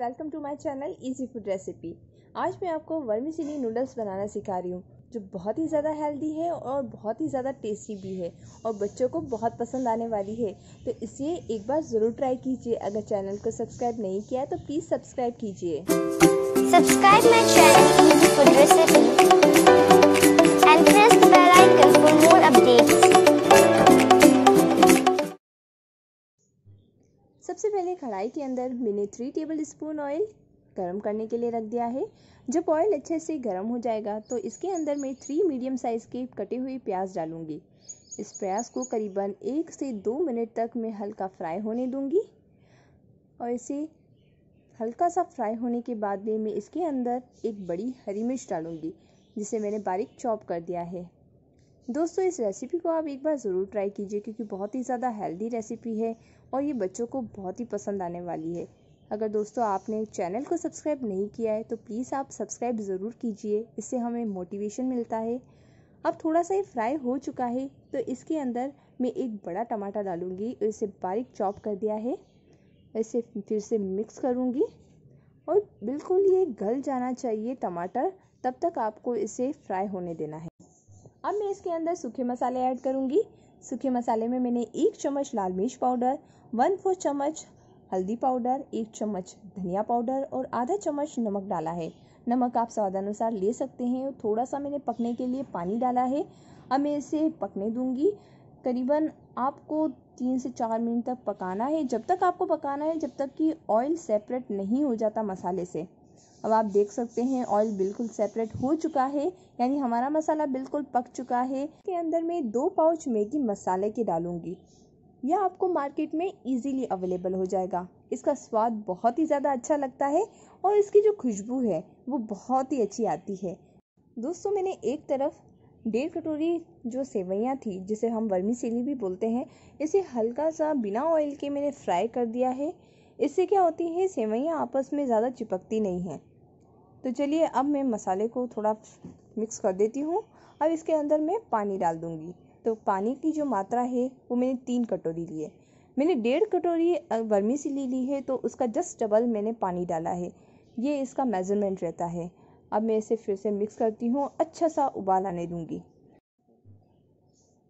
welcome to my channel easy food recipe आज मैं आपको वर्मीसिली नूडल्स बनाना सिखा रही हूँ जो बहुत ही ज़्यादा हेल्दी है और बहुत ही ज़्यादा टेस्टी भी है और बच्चों को बहुत पसंद आने वाली है तो इसे एक बार ज़रूर ट्राई कीजिए अगर चैनल को सब्सक्राइब नहीं किया तो प्लीज़ सब्सक्राइब कीजिए सब्सक्राइब माई चैनल सबसे पहले कढ़ाई के अंदर मैंने थ्री टेबल स्पून ऑयल गर्म करने के लिए रख दिया है जब ऑयल अच्छे से गर्म हो जाएगा तो इसके अंदर मैं थ्री मीडियम साइज़ के कटे हुए प्याज डालूंगी इस प्याज को करीबन एक से दो मिनट तक मैं हल्का फ्राई होने दूंगी और इसे हल्का सा फ्राई होने के बाद में मैं इसके अंदर एक बड़ी हरी मिर्च डालूंगी जिसे मैंने बारीक चॉप कर दिया है दोस्तों इस रेसिपी को आप एक बार ज़रूर ट्राई कीजिए क्योंकि बहुत ही ज़्यादा हेल्दी रेसिपी है और ये बच्चों को बहुत ही पसंद आने वाली है अगर दोस्तों आपने चैनल को सब्सक्राइब नहीं किया है तो प्लीज़ आप सब्सक्राइब ज़रूर कीजिए इससे हमें मोटिवेशन मिलता है अब थोड़ा सा ये फ्राई हो चुका है तो इसके अंदर मैं एक बड़ा टमाटर डालूँगी और इसे बारीक चॉप कर दिया है इसे फिर से मिक्स करूँगी और बिल्कुल ये गल जाना चाहिए टमाटर तब तक आपको इसे फ्राई होने देना है अब मैं इसके अंदर सूखे मसाले ऐड करूँगी सूखे मसाले में मैंने एक चम्मच लाल मिर्च पाउडर वन फोर्थ चम्मच हल्दी पाउडर एक चम्मच धनिया पाउडर और आधा चम्मच नमक डाला है नमक आप स्वादानुसार ले सकते हैं थोड़ा सा मैंने पकने के लिए पानी डाला है अब मैं इसे पकने दूँगी करीबन आपको तीन से चार मिनट तक पकाना है जब तक आपको पकाना है जब तक कि ऑयल सेपरेट नहीं हो जाता मसाले से अब आप देख सकते हैं ऑयल बिल्कुल सेपरेट हो चुका है यानी हमारा मसाला बिल्कुल पक चुका है के अंदर में दो पाउच मैगी मसाले के डालूंगी यह आपको मार्केट में इजीली अवेलेबल हो जाएगा इसका स्वाद बहुत ही ज़्यादा अच्छा लगता है और इसकी जो खुशबू है वो बहुत ही अच्छी आती है दोस्तों मैंने एक तरफ डेढ़ कटोरी जो सेवैयाँ थी जिसे हम वर्मी सेली भी बोलते हैं इसे हल्का सा बिना ऑयल के मैंने फ्राई कर दिया है इससे क्या होती है सेवैयाँ आपस में ज़्यादा चिपकती नहीं हैं तो चलिए अब मैं मसाले को थोड़ा मिक्स कर देती हूँ अब इसके अंदर मैं पानी डाल दूँगी तो पानी की जो मात्रा है वो मैंने तीन कटोरी ली है मैंने डेढ़ कटोरी वर्मी सी ली है तो उसका जस्ट डबल मैंने पानी डाला है ये इसका मेज़रमेंट रहता है अब मैं इसे फिर से मिक्स करती हूँ अच्छा सा उबाल आने दूँगी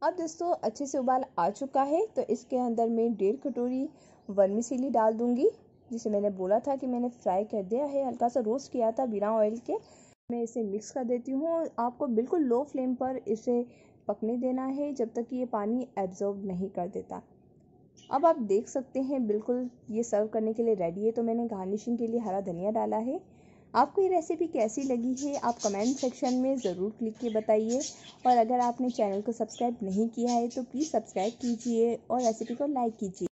अब दोस्तों अच्छे से उबाल आ चुका है तो इसके अंदर मैं डेढ़ कटोरी वर्मी सिली डाल दूँगी जिसे मैंने बोला था कि मैंने फ्राई कर दिया है हल्का सा रोस्ट किया था बिना ऑयल के मैं इसे मिक्स कर देती हूँ और आपको बिल्कुल लो फ्लेम पर इसे पकने देना है जब तक कि ये पानी एब्जॉर्ब नहीं कर देता अब आप देख सकते हैं बिल्कुल ये सर्व करने के लिए रेडी है तो मैंने गार्निशिंग के लिए हरा धनिया डाला है आपको ये रेसिपी कैसी लगी है आप कमेंट सेक्शन में ज़रूर क्लिक के बताइए और अगर आपने चैनल को सब्सक्राइब नहीं किया है तो प्लीज़ सब्सक्राइब कीजिए और रेसिपी को लाइक कीजिए